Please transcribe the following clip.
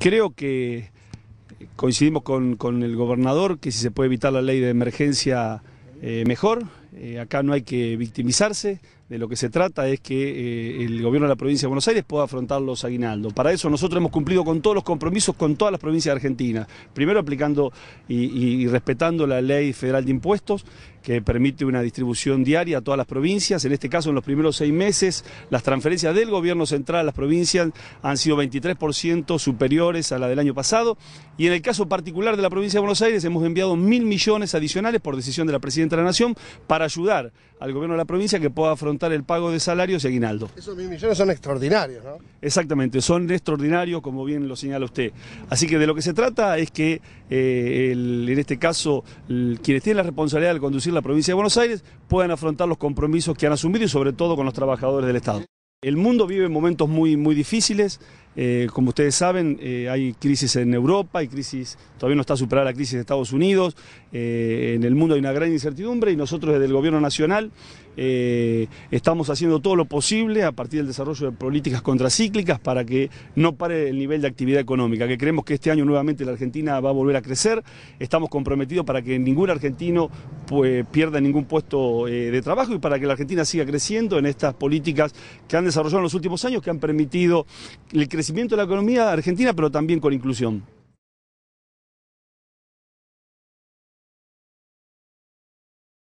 Creo que coincidimos con, el gobernador que si se puede evitar la ley de emergencia, eh, mejor. Eh, acá no hay que victimizarse, de lo que se trata es que eh, el gobierno de la provincia de Buenos Aires pueda afrontar los aguinaldos. Para eso nosotros hemos cumplido con todos los compromisos con todas las provincias de Argentina. Primero aplicando y, y, respetando la ley federal de impuestos que permite una distribución diaria a todas las provincias. En este caso, en los primeros seis meses, las transferencias del gobierno central a las provincias han sido 23% superiores a la del año pasado. Y en el caso particular de la provincia de Buenos Aires, hemos enviado mil millones adicionales por decisión de la Presidenta de la Nación para ayudar al gobierno de la provincia que pueda afrontar el pago de salarios y aguinaldo. Esos mil millones son extraordinarios, ¿no? Exactamente, son extraordinarios, como bien lo señala usted. Así que de lo que se trata es que, eh, en este caso, quienes tienen la responsabilidad de conducir la provincia de Buenos Aires puedan afrontar los compromisos que han asumido y sobre todo con los trabajadores del Estado. El mundo vive momentos muy, muy difíciles, eh, como ustedes saben, eh, hay crisis en Europa, hay crisis, todavía no está superada la crisis de Estados Unidos, eh, en el mundo hay una gran incertidumbre y nosotros desde el Gobierno Nacional estamos haciendo todo lo posible a partir del desarrollo de políticas contracíclicas para que no pare el nivel de actividad económica, que creemos que este año nuevamente la Argentina va a volver a crecer, estamos comprometidos para que ningún argentino eh, pierda ningún puesto eh, de trabajo y para que la Argentina siga creciendo en estas políticas que han desarrollado en los últimos años, que han permitido el crecimiento de la economía argentina, pero también con inclusión.